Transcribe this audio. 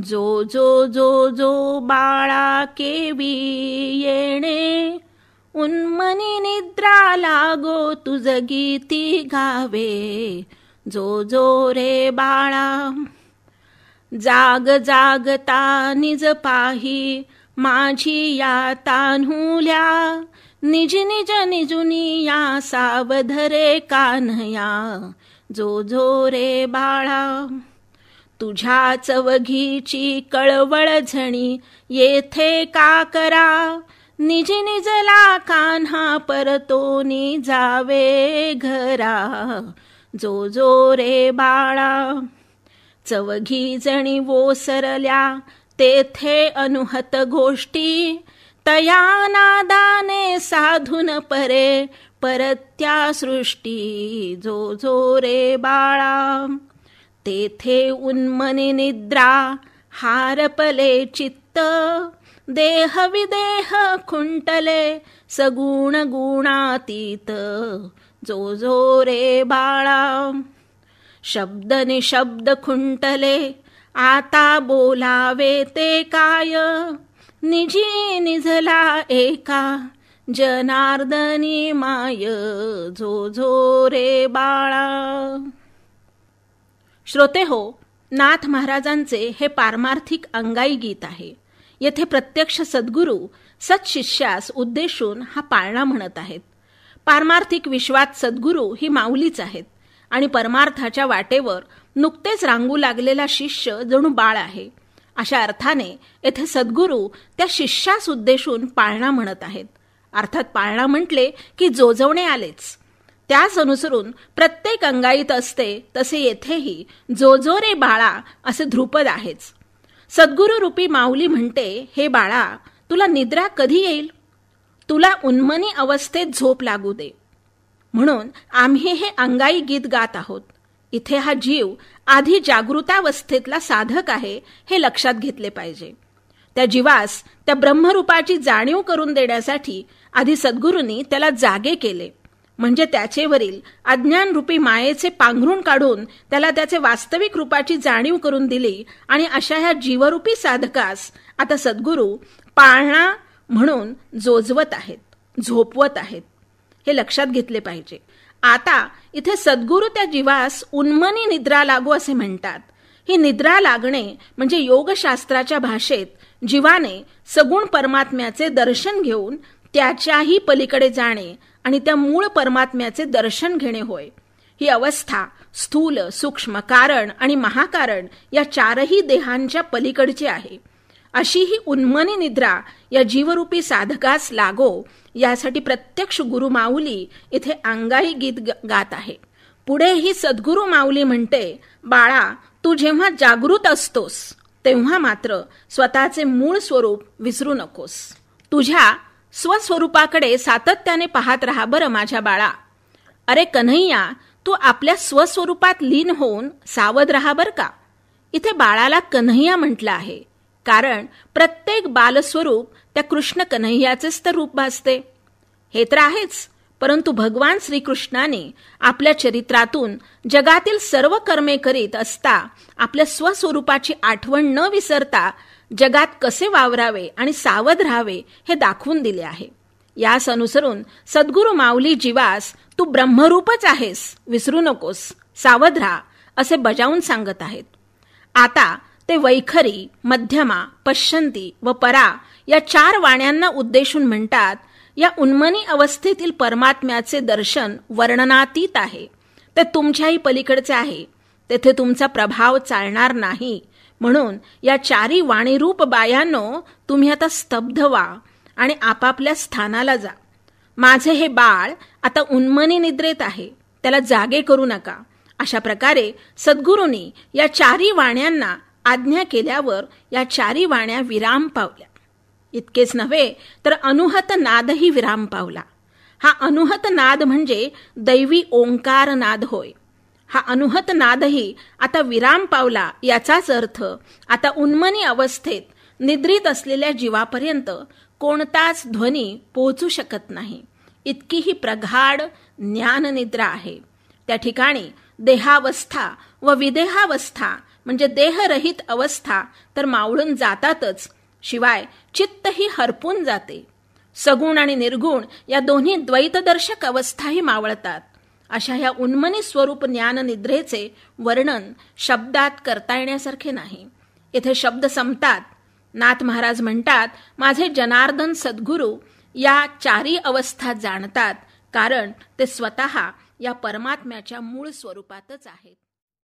जो जो जो जो बाळा केवी येणे उन्मनी निद्रा लागो तुझ गीती गावे जो जो रे बाळा जाग जागता निज पाही माझी या तान्हुल्या निज निज निजुनी या सावधरे कान्हया जो जो रे बाळा तुझ्या चवघीची कळवळ झणी येथे का करा निजी निजला कान्हा परतोनी जावे घरा जो जो रे बाळा चवघी जणी ओसरल्या तेथे अनुहत गोष्टी तया नादाने साधून परे परत्या सृष्टी जो जो रे बाळा तेथे उन्मने निद्रा हारपले चित्त देह विदेह खुंटले सगुण गुणातीत जो जो रे बाळा शब्द निशब्द खुंटले आता बोलावे ते काय निजी निझला एका जनार्दनी माय जो जो रे बाळा श्रोते हो नाथ महाराजांचे हे पारमार्थिक अंगाई गीत आहे येथे प्रत्यक्ष सद्गुरू सत्शिष्यास उद्देशून हा पाळणा म्हणत आहेत पारमार्थिक विश्वात सद्गुरू ही माऊलीच आहेत आणि परमार्थाच्या वाटेवर नुकतेच रांगू लागलेला शिष्य जणू बाळ आहे अशा अर्थाने येथे सद्गुरू त्या शिष्यास उद्देशून पाळणा म्हणत आहेत अर्थात पाळणा म्हटले की जोजवणे आलेच त्यास अनुसरून प्रत्येक अंगाईत असते तसे येथेही जो जो रे बाळा असे ध्रुपद आहेच सद्गुरु रूपी माऊली म्हणते हे बाळा तुला निद्रा कधी येईल तुला उन्मनी अवस्थेत झोप लागू दे म्हणून आम्ही हे अंगाई गीत गात आहोत इथे हा जीव आधी जागृतावस्थेतला साधक आहे हे लक्षात घेतले पाहिजे त्या जीवास त्या ब्रह्मरूपाची जाणीव करून देण्यासाठी आधी सद्गुरूंनी त्याला जागे केले म्हणजे त्याचे वरील रूपी मायेचे पांघरून काढून त्याला त्याचे वास्तविक रूपाची जाणीव करून दिली आणि अशा ह्या जीवरूपी साधकास आता सद्गुरू पाळणा म्हणून जोजवत आहेत झोपवत आहेत हे लक्षात घेतले पाहिजे आता इथे सद्गुरू त्या जीवास उन्मनी निद्रा लागू असे म्हणतात ही निद्रा लागणे म्हणजे योगशास्त्राच्या भाषेत जीवाने सगुण परमात्म्याचे दर्शन घेऊन त्याच्याही पलीकडे जाणे आणि त्या मूळ परमात्म्याचे दर्शन घेणे होय ही अवस्था स्थूल सूक्ष्म कारण आणि महाकारण या चारही देहांच्या पलीकडची आहे अशी ही उन्मनी निद्रा या जीवरूपी साधकास लागो यासाठी प्रत्यक्ष गुरु माऊली इथे अंगाई गीत गात आहे पुढे ही सद्गुरु माऊली म्हणते बाळा तू जेव्हा जागृत असतोस तेव्हा मात्र स्वतःचे मूळ स्वरूप विसरू नकोस तुझ्या स्वस्वरूपाकडे सातत्याने पाहत राहा बरं माझ्या बाळा अरे कन्हैया तू आपल्या स्वस्वरूपात लीन होऊन सावध राहा बरं का इथे बाळाला कन्हैया म्हटलं आहे कारण प्रत्येक बालस्वरूप त्या कृष्ण कन्हैयाचेच तर रूप भासते हे तर आहेच परंतु भगवान श्रीकृष्णाने आपल्या चरित्रातून जगातील सर्व कर्मे करीत असता आपल्या स्वस्वरूपाची आठवण न विसरता जगात कसे वावरावे आणि सावध राहावे हे दाखवून दिले आहे यास अनुसरून सद्गुरु माऊली जीवास तू ब्रह्मरूपच आहेस विसरू नकोस सावध राहा असे बजावून सांगत आहेत आता ते वैखरी मध्यमा पश्चंती व परा या चार वाण्यांना उद्देशून म्हणतात या उन्मनी अवस्थेतील परमात्म्याचे दर्शन वर्णनातीत आहे ते तुमच्याही पलीकडचे आहे तेथे तुमचा प्रभाव चालणार नाही म्हणून या चारी वाणीरूप बायांनो तुम्ही आता स्तब्ध व्हा आणि आपापल्या स्थानाला जा माझे हे बाळ आता उन्मनी निद्रेत आहे त्याला जागे करू नका अशा प्रकारे सद्गुरूंनी या चारी वाण्यांना आज्ञा केल्यावर या चारी वाण्या विराम पावल्या इतकेच नव्हे तर अनुहत नादही विराम पावला हा अनुहत नाद म्हणजे दैवी ओंकार नाद होय हा अनुहत नादही आता विराम पावला याचाच अर्थ आता उन्मनी अवस्थेत निद्रित असलेल्या जीवापर्यंत कोणताच ध्वनी पोहोचू शकत नाही इतकी ही ज्ञान ज्ञाननिद्रा आहे त्या ठिकाणी देहावस्था व विदेहावस्था म्हणजे देहरहित अवस्था तर मावळून जातातच शिवाय चित्तही हरपून जाते सगुण आणि निर्गुण या दोन्ही द्वैतदर्शक अवस्थाही मावळतात अशा ह्या उन्मनी स्वरूप ज्ञान निद्रेचे वर्णन शब्दात करता येण्यासारखे नाही येथे शब्द संपतात नाथ महाराज म्हणतात माझे जनार्दन सद्गुरू या चारी अवस्था जाणतात कारण ते स्वतः या परमात्म्याच्या मूळ स्वरूपातच आहेत